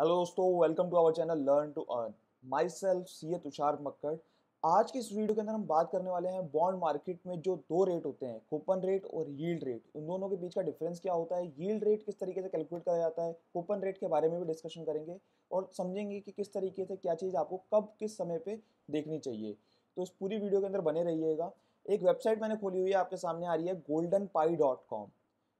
hello दोस्तों welcome to our channel learn to earn myself C A Tushar Makkar आज की इस वीडियो के अंदर हम बात करने वाले हैं बॉन्ड मार्केट में जो दो रेट होते हैं कूपन रेट और यील्ड रेट उन दोनों के बीच का डिफरेंस क्या होता है यील्ड रेट किस तरीके से कैलकुलेट करा जाता है कूपन रेट के बारे में भी डिस्कशन करेंगे और समझेंगे कि किस तरीके से क्या चीज़ आपको कब किस समय पर देखनी चाहिए तो इस पूरी वीडियो के अंदर बने रहिएगा एक वेबसाइट मैंने खोली हुई है आपके सामने आ रही है गोल्डन पाई डॉट कॉम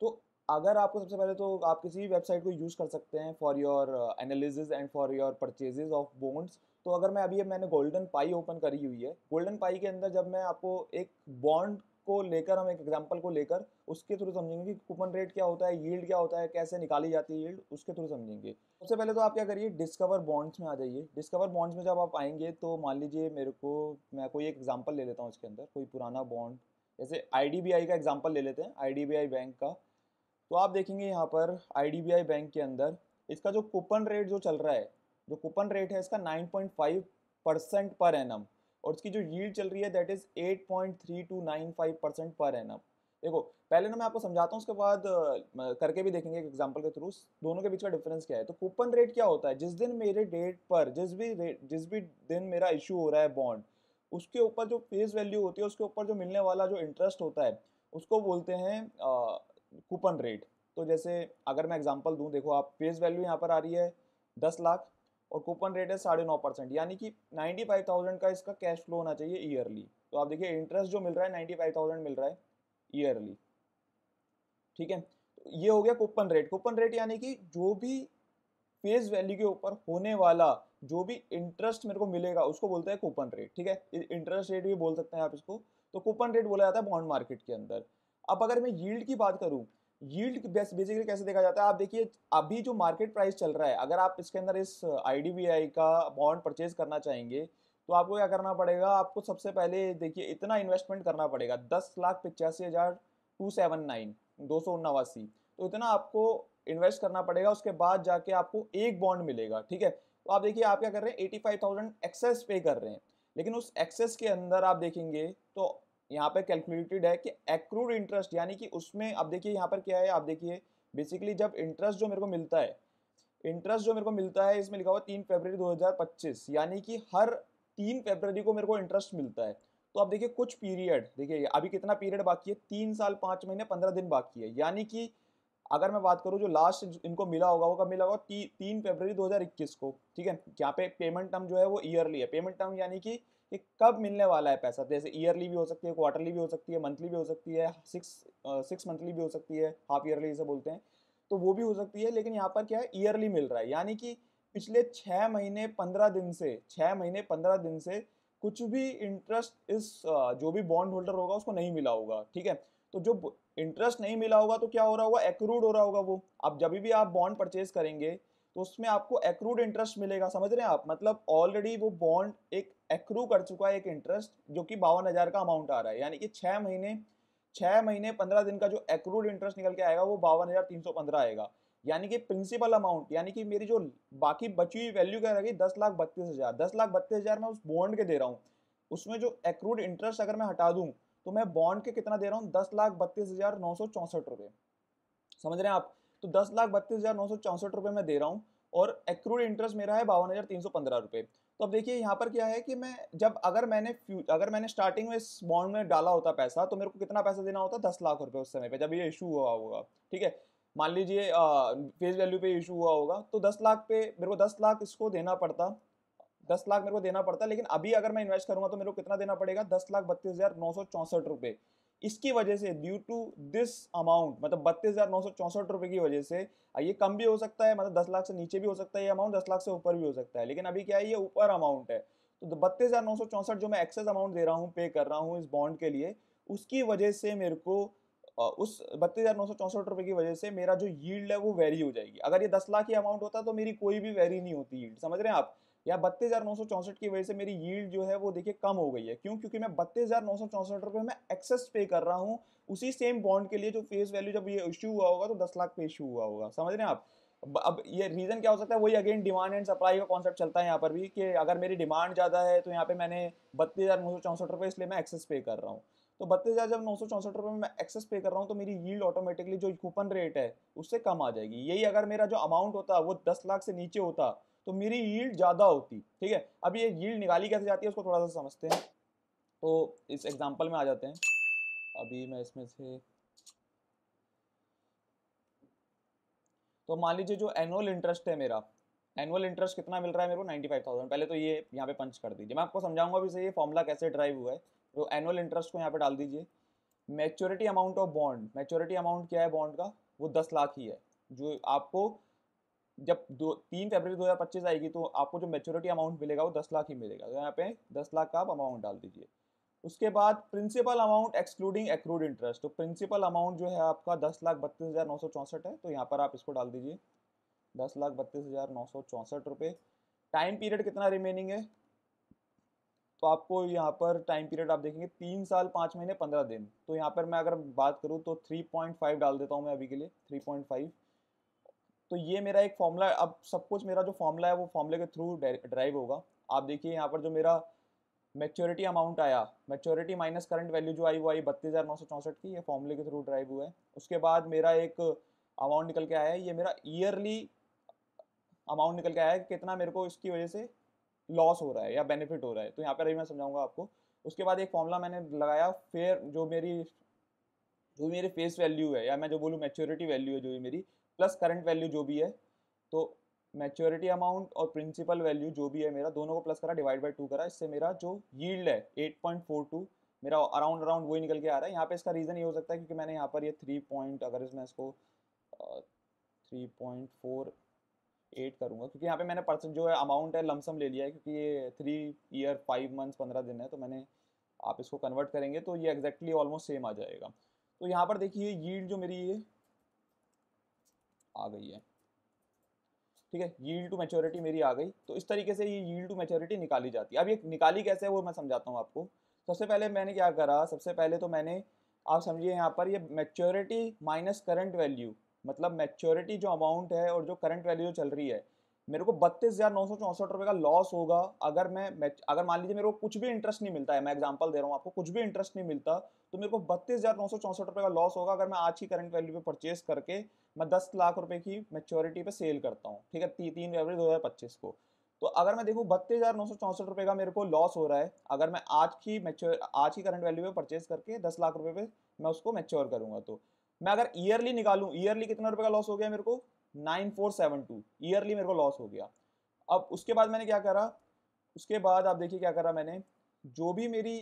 तो अगर आपको सबसे पहले तो आप किसी भी वेबसाइट को यूज़ कर सकते हैं for your analysis and for your purchases of bonds तो अगर मैं अभी मैंने गोल्डन पाई ओपन करी हुई है गोल्डन पाई के अंदर जब मैं आपको एक बॉन्ड को लेकर हम एक एग्जांपल को लेकर उसके थ्रू समझेंगे कि कूपन रेट क्या होता है यील्ड क्या होता है कैसे निकाली जाती है यील्ड उसके थ्रू समझेंगे सबसे पहले तो आप क्या करिए डिस्कवर बॉन्ड्स में आ जाइए डिस्कवर बॉन्ड्स में जब आप आएंगे तो मान लीजिए मेरे को मैं कोई एक एग्जाम्पल ले लेता हूँ उसके अंदर कोई पुराना बॉन्ड जैसे आई का एग्जाम्पल ले लेते हैं आई बैंक का तो आप देखेंगे यहाँ पर आई बैंक के अंदर इसका जो कूपन रेट जो चल रहा है जो कूपन रेट है इसका 9.5 परसेंट पर एनम और इसकी जो यील्ड चल रही है दैट इज़ 8.3295 परसेंट पर एनम देखो पहले ना मैं आपको समझाता हूँ उसके बाद करके भी देखेंगे एक एग्जाम्पल के थ्रू दोनों के बीच का डिफरेंस क्या है तो कूपन रेट क्या होता है जिस दिन मेरे डेट पर जिस भी रेट जिस भी दिन मेरा इशू हो रहा है बॉन्ड उसके ऊपर जो फेस वैल्यू होती है उसके ऊपर जो मिलने वाला जो इंटरेस्ट होता है उसको बोलते हैं कूपन रेट तो जैसे अगर मैं एग्जांपल दूं देखो आप फेस वैल्यू यहाँ पर आ रही है दस लाख और कूपन रेट है साढ़े नौ परसेंट यानी कि नाइन्टी फाइव थाउजेंड का इसका कैश फ्लो होना चाहिए ईयरली तो आप देखिए इंटरेस्ट जो मिल रहा है नाइन्टी फाइव थाउजेंड मिल रहा है ईयरली ठीक है तो ये हो गया कूपन रेट कूपन रेट यानी कि जो भी फेस वैल्यू के ऊपर होने वाला जो भी इंटरेस्ट मेरे को मिलेगा उसको बोलते हैं कूपन रेट ठीक है इंटरेस्ट रेट भी बोल सकते हैं आप इसको तो कूपन रेट बोला जाता है बॉन्ड मार्केट के अंदर अब अगर मैं यील्ड की बात करूँ यील्ड बेसिकली कैसे देखा जाता है आप देखिए अभी जो मार्केट प्राइस चल रहा है अगर आप इसके अंदर इस आई का बॉन्ड परचेज करना चाहेंगे तो आपको क्या करना पड़ेगा आपको सबसे पहले देखिए इतना इन्वेस्टमेंट करना पड़ेगा दस लाख पिचासी हज़ार टू सेवन नाइन दो सौ उन्नावासी तो इतना आपको इन्वेस्ट करना पड़ेगा उसके बाद जाके आपको एक बॉन्ड मिलेगा ठीक है तो आप देखिए आप क्या कर रहे हैं एटी फाइव थाउजेंड एक्सेस पे कर रहे हैं लेकिन उस एक्सेस के अंदर आप देखेंगे तो यहाँ पर कैलकुलेटेड है कि एक्रूड इंटरेस्ट यानी कि उसमें आप देखिए यहाँ पर क्या है आप देखिए बेसिकली जब इंटरेस्ट जो मेरे को मिलता है इंटरेस्ट जो मेरे को मिलता है इसमें लिखा हुआ तीन फरवरी 2025 यानी कि हर तीन फरवरी को मेरे को इंटरेस्ट मिलता है तो आप देखिए कुछ पीरियड देखिए अभी कितना पीरियड बाकी है तीन साल पाँच महीने पंद्रह दिन बाकी है यानी कि अगर मैं बात करूँ जो लास्ट इनको मिला होगा वो कब मिला होगा ती, तीन फरवरी 2021 को ठीक है यहाँ पे पेमेंट टर्म जो है वो ईयरली है पेमेंट टर्म यानी कि कि कब मिलने वाला है पैसा जैसे ईयरली भी हो सकती है क्वार्टरली भी हो सकती है मंथली भी हो सकती है सिक्स सिक्स मंथली भी हो सकती है हाफ ईयरली जैसे बोलते हैं तो वो भी हो सकती है लेकिन यहाँ पर क्या है ईयरली मिल रहा है यानी कि पिछले छः महीने पंद्रह दिन से छः महीने पंद्रह दिन से कुछ भी इंटरेस्ट इस जो भी बॉन्ड होल्डर होगा उसको नहीं मिला होगा ठीक है तो जो इंटरेस्ट नहीं मिला होगा तो क्या हो रहा होगा एक्रूड हो रहा होगा वो अब जब भी आप बॉन्ड परचेज करेंगे तो उसमें आपको एक्रूड इंटरेस्ट मिलेगा समझ रहे हैं आप मतलब ऑलरेडी वो बॉन्ड एक एक्रू कर चुका है एक इंटरेस्ट जो कि बावन हज़ार का अमाउंट आ रहा है यानी कि छः महीने छः महीने पंद्रह दिन का जो एक्रूड इंटरेस्ट निकल के आएगा वो बावन हज़ार तीन सौ पंद्रह आएगा यानी कि प्रिंसिपल अमाउंट यानी कि मेरी जो बाकी बची हुई वैल्यू क्या रहेगी दस लाख बत्तीस हज़ार दस लाख बत्तीस हज़ार मैं उस बॉन्ड के दे रहा हूँ उसमें जो एक्रूड इंटरेस्ट अगर मैं हटा दूँ तो मैं बॉन्ड के कितना दे रहा हूँ दस लाख बत्तीस हज़ार नौ सौ चौंसठ रुपये समझ रहे हैं आप तो दस लाख बत्तीस हज़ार नौ सौ चौंसठ रुपये मैं दे रहा हूँ और एक्रूड इंटरेस्ट मेरा है बावन हज़ार तीन सौ पंद्रह रुपये तो अब देखिए यहाँ पर क्या है कि मैं जब अगर मैंने अगर मैंने स्टार्टिंग में इस बॉन्ड में डाला होता पैसा तो मेरे को कितना पैसा देना होता दस लाख रुपये उस समय पर जब ये इशू हुआ होगा ठीक है मान लीजिए फेस वैल्यू पे इशू हुआ होगा तो दस लाख पे मेरे को दस लाख इसको देना पड़ता दस लाख मेरे को देना पड़ता लेकिन अभी अगर मैं इन्वेस्ट करूंगा तो मेरे को कितना देना पड़ेगा दस लाख बत्तीस हज़ार नौ सौ चौंसठ रुपये इसकी वजह से ड्यू टू दिस अमाउंट मतलब बत्तीस हज़ार नौ सौ चौंसठ रुपये की वजह से ये कम भी हो सकता है मतलब दस लाख से नीचे भी हो सकता है ये अमाउंट दस लाख से ऊपर भी हो सकता है लेकिन अभी क्या है ये ऊपर अमाउंट है तो बत्तीस हज़ार नौ सौ चौंसठ जो मैं एक्सेस अमाउंट दे रहा हूँ पे कर रहा हूँ इस बॉन्ड के लिए उसकी वजह से मेरे को उस बत्तीस हज़ार नौ सौ चौंसठ रुपये की वजह से मेरा जो यील्ड है वो वेरी हो जाएगी अगर ये दस लाख की अमाउंट होता तो मेरी कोई भी वेरी नहीं होती यील्ड समझ रहे हैं आप या बत्तीस की वजह से मेरी यील्ड जो है वो देखिए कम हो गई है क्यों क्योंकि मैं बत्तीस रुपए में एक्सेस पे कर रहा हूँ उसी सेम बॉन्ड के लिए जो फेस वैल्यू जब ये इश्यू हुआ होगा तो दस लाख पे इश्यू हुआ होगा समझ रहे हैं आप अब ये रीज़न क्या हो सकता है वही अगेन डिमांड एंड सप्लाई का कॉन्सेप्ट चलता है यहाँ पर भी कि अगर मेरी डिमांड ज़्यादा है तो यहाँ पे मैंने बत्तीस हज़ार नौ रुपये इसलिए मैं एक्सेस पे कर रहा हूँ तो बत्तीस हज़ार जब नौ सौ चौंसठ रुपये में मैं एक्सेस पे कर रहा हूँ तो मेरी यील्ड ऑटोमेटिकली जो कूपन रेट है उससे कम आ जाएगी यही अगर मेरा जो अमाउंट होता वो दस लाख से नीचे होता तो मेरी यील्ड ज़्यादा होती ठीक है अब ये यील्ड निकाली कैसे जाती है उसको थोड़ा सा समझते हैं तो इस एग्जाम्पल में आ जाते हैं अभी मैं इसमें से तो मान लीजिए जो एनुअल इंटरेस्ट है मेरा एनुअल इंटरेस्ट कितना मिल रहा है मेरे को नाइन्टी फाइव थाउजेंड पहले तो ये यहाँ पे पंच कर दीजिए मैं आपको समझाऊंगा भी से ये फॉर्मूला कैसे ड्राइव हुआ है तो एनुअल इंटरेस्ट को यहाँ पे डाल दीजिए maturity amount of bond maturity amount क्या है बॉन्ड का वो दस लाख ही है जो आपको जब दो तीन फरवरी 2025 आएगी तो आपको जो मेच्योरिटी अमाउंट मिलेगा वो दस लाख ही मिलेगा तो यहाँ पे दस लाख का आप अमाउंट डाल दीजिए उसके बाद principal amount excluding accrued interest तो प्रिंसिपल अमाउंट जो है आपका दस लाख बत्तीस हज़ार नौ सौ चौंसठ है तो यहाँ पर आप इसको डाल दीजिए दस लाख बत्तीस हज़ार नौ सौ चौंसठ रुपये टाइम पीरियड कितना रिमेनिंग है तो आपको यहाँ पर टाइम पीरियड आप देखेंगे तीन साल पाँच महीने पंद्रह दिन तो यहाँ पर मैं अगर बात करूँ तो थ्री पॉइंट फाइव डाल देता हूँ मैं अभी के लिए थ्री पॉइंट फाइव तो ये मेरा एक फॉर्मूला अब सब कुछ मेरा जो फॉर्मूला है वो फॉर्मूले के थ्रू ड्राइव होगा आप देखिए यहाँ पर जो मेरा मेच्योरिटी अमाउंट आया मेच्योरिटी माइनस करंट वैल्यू जो आई वो आई बत्तीस हज़ार नौ सौ चौंसठ की ये फॉर्मूले के थ्रू ड्राइव हुआ है उसके बाद मेरा एक अमाउंट निकल के आया है ये मेरा ईयरली अमाउंट निकल के आया है कितना मेरे को इसकी वजह से लॉस हो रहा है या बेनिफिट हो रहा है तो यहाँ पर अभी मैं समझाऊंगा आपको उसके बाद एक फॉर्मूला मैंने लगाया फेयर जो मेरी जो मेरी फेस वैल्यू है या मैं जो बोलूँ मेच्योरिटी वैल्यू है जो मेरी प्लस करंट वैल्यू जो भी है तो मैच्योरिटी अमाउंट और प्रिंसिपल वैल्यू जो भी है मेरा दोनों को प्लस करा डिवाइड बाई टू करा इससे मेरा जो यील्ड है एट पॉइंट फोर टू मेरा अराउंड अराउंड वही निकल के आ रहा है यहाँ पे इसका रीज़न ये हो सकता है क्योंकि मैंने यहाँ पर ये थ्री पॉइंट अगर मैं इसको थ्री पॉइंट फोर एट करूँगा क्योंकि यहाँ पे मैंने परसेंट जो है अमाउंट है लमसम ले लिया है क्योंकि ये थ्री ईयर फाइव मंथ्स पंद्रह दिन है तो मैंने आप इसको कन्वर्ट करेंगे तो ये एग्जैक्टली ऑलमोस्ट सेम आ जाएगा तो यहाँ पर देखिए यील्ड जो मेरी ये आ गई है ठीक है यील्ड टू मेच्योरिटी मेरी आ गई तो इस तरीके से ये यील्ड टू मेच्योरिटी निकाली जाती है अब ये निकाली कैसे है वो मैं समझाता हूँ आपको सबसे पहले मैंने क्या करा सबसे पहले तो मैंने आप समझिए यहाँ पर ये मेच्योरिटी माइनस करंट वैल्यू मतलब मेच्योरिटी जो अमाउंट है और जो करंट वैल्यू चल रही है मेरे को बत्तीस हज़ार नौ सौ चौंसठ रुपये का लॉस होगा अगर मैं अगर मान लीजिए मेरे को कुछ भी इंटरेस्ट नहीं मिलता है मैं एग्जांपल दे रहा हूँ आपको कुछ भी इंटरेस्ट नहीं मिलता तो मेरे को बत्तीस हज़ार नौ सौ चौंसठ रुपये का लॉस होगा अगर मैं आज की करंट वैल्यू पे परचेस करके मैं दस लाख रुपये की मेच्योरिटी पे सेल करता हूँ ठीक है ती, तीन फरवरी दो हज़ार पच्चीस को तो अगर मैं देखूँ बत्तीस हज़ार नौ सौ चौसठ रुपये का मेरे को लॉस हो रहा है अगर मैं आज की मेच्योर आज की करंट वैल्यू पे परचेज करके दस लाख रुपये पे मैं उसको मेच्योर करूँगा तो मैं अगर ईयरली निकालूँ ईयरली कितना रुपये का लॉस हो गया मेरे को nine four seven two yearly मेरे को लॉस हो गया अब उसके बाद मैंने क्या करा उसके बाद आप देखिए क्या करा मैंने जो भी मेरी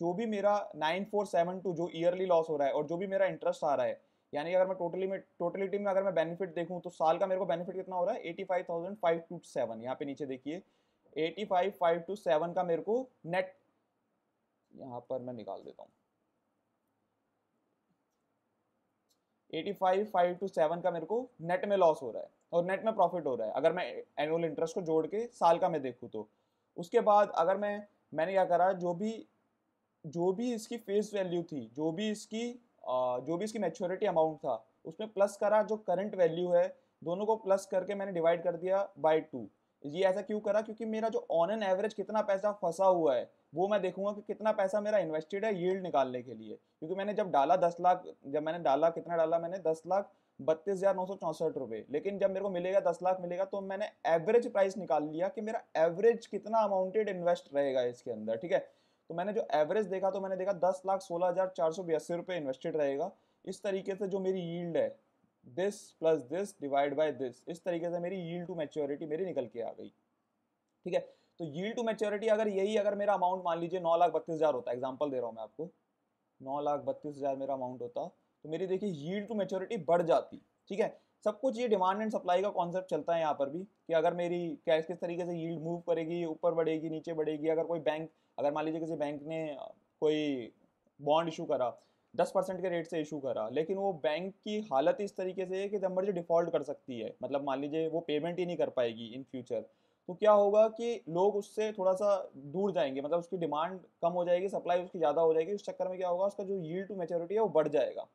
जो भी मेरा नाइन फोर सेवन टू जो ईयरली लॉस हो रहा है और जो भी मेरा इंटरेस्ट आ रहा है यानी अगर मैं टोटली में टोटलिटी में अगर मैं बेनिफिट देखूँ तो साल का मेरे को बेनिफिट कितना हो रहा है eighty five thousand five two seven यहाँ पे नीचे देखिए eighty five five two seven का मेरे को नेट यहाँ पर मैं निकाल देता हूँ eighty five five two seven का मेरे को नेट में लॉस हो रहा है और नेट में प्रॉफिट हो रहा है अगर मैं एनुअल इंटरेस्ट को जोड़ के साल का मैं देखूँ तो उसके बाद अगर मैं मैंने क्या करा जो भी जो भी इसकी फेस वैल्यू थी जो भी इसकी जो भी इसकी मेच्योरिटी अमाउंट था उसमें प्लस करा जो करंट वैल्यू है दोनों को प्लस करके मैंने डिवाइड कर दिया बाई टू ये ऐसा क्यों करा क्योंकि मेरा जो ऑन एन एवरेज कितना पैसा फंसा हुआ है वो मैं देखूंगा कि कितना पैसा मेरा इन्वेस्टेड है यील्ड निकालने के लिए क्योंकि मैंने जब डाला दस लाख जब मैंने डाला कितना डाला मैंने दस लाख बत्तीस हज़ार नौ सौ चौंसठ रुपये लेकिन जब मेरे को मिलेगा दस लाख मिलेगा तो मैंने एवरेज प्राइस निकाल लिया कि मेरा एवरेज कितना अमाउंटेड इन्वेस्ट रहेगा इसके अंदर ठीक है तो मैंने जो एवरेज देखा तो मैंने देखा दस लाख सोलह हज़ार चार सौ बयासी रुपये इन्वेस्टेड रहेगा इस तरीके से जो मेरी यील्ड है this plus this divide by this इस तरीके से मेरी यील्ड टू मैच्योरिटी मेरी निकल के आ गई ठीक है तो यील्ड टू मैच्योरिटी अगर यही अगर मेरा अमाउंट मान लीजिए नौ लाख बत्तीस हज़ार होता एग्जाम्पल दे रहा हूँ मैं आपको नौ लाख बत्तीस हज़ार मेरा अमाउंट होता तो मेरी देखिए यील्ड टू मैच्योरिटी बढ़ जाती ठीक है सब कुछ ये डिमांड एंड सप्लाई का कॉन्सेप्ट चलता है यहाँ पर भी कि अगर मेरी कैश किस तरीके से यील्ड मूव करेगी ऊपर बढ़ेगी नीचे बढ़ेगी अगर कोई बैंक अगर मान लीजिए किसी बैंक ने कोई बॉन्ड इशू करा दस परसेंट के रेट से इशू करा लेकिन वो बैंक की हालत इस तरीके से है कि जब मर्जी डिफॉल्ट कर सकती है मतलब मान लीजिए वो पेमेंट ही नहीं कर पाएगी इन फ्यूचर तो क्या होगा कि लोग उससे थोड़ा सा दूर जाएंगे मतलब उसकी डिमांड कम हो जाएगी सप्लाई उसकी ज़्यादा हो जाएगी उस चक्कर में क्या होगा उसका जो यील्ड टू मेचोरिटी है वो बढ़ जाएगा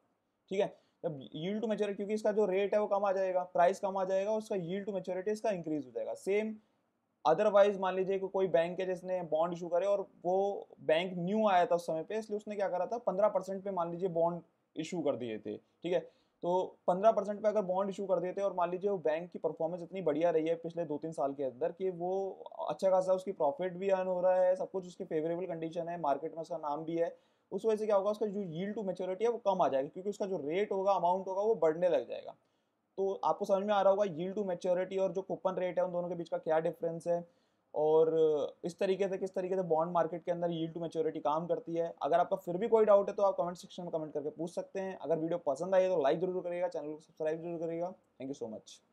ठीक है जब यील्ड टू मेचोरिटी क्योंकि इसका जो रेट है वो कम आ जाएगा प्राइस कम आ जाएगा उसका यील्ड टू मेचोरिटी इसका इंक्रीज हो जाएगा सेम अदरवाइज मान लीजिए कि कोई बैंक है जिसने बॉन्ड इशू करे और वो बैंक न्यू आया था उस समय पे इसलिए उसने क्या करा था पंद्रह परसेंट पे मान लीजिए बॉन्ड इशू कर दिए थे ठीक है तो पंद्रह परसेंट पे अगर बॉन्ड इशू कर देते और मान लीजिए वो बैंक की परफॉर्मेंस इतनी बढ़िया रही है पिछले दो तीन साल के अंदर कि वो अच्छा खासा उसकी प्रॉफिट भी अर्न हो रहा है सब कुछ उसकी फेवरेबल कंडीशन है मार्केट में उसका नाम भी है उस वजह से क्या होगा उसका जो यील्ड टू मेच्योरिटी है वो कम आ जाएगा क्योंकि उसका जो रेट होगा अमाउंट होगा वो बढ़ने लग जाएगा तो आपको समझ में आ रहा होगा यील टू मेच्योरिटी और जो कूपन रेट है उन दोनों के बीच का क्या डिफरेंस है और इस तरीके से किस तरीके से बॉन्ड मार्केट के अंदर यील्ड टू मेच्योरिटी काम करती है अगर आपका फिर भी कोई डाउट है तो आप कमेंट सेक्शन में कमेंट करके पूछ सकते हैं अगर वीडियो पसंद आई तो लाइक जरूर करिएगा चैनल को सब्सक्राइब जरूर करिएगा थैंक यू सो मच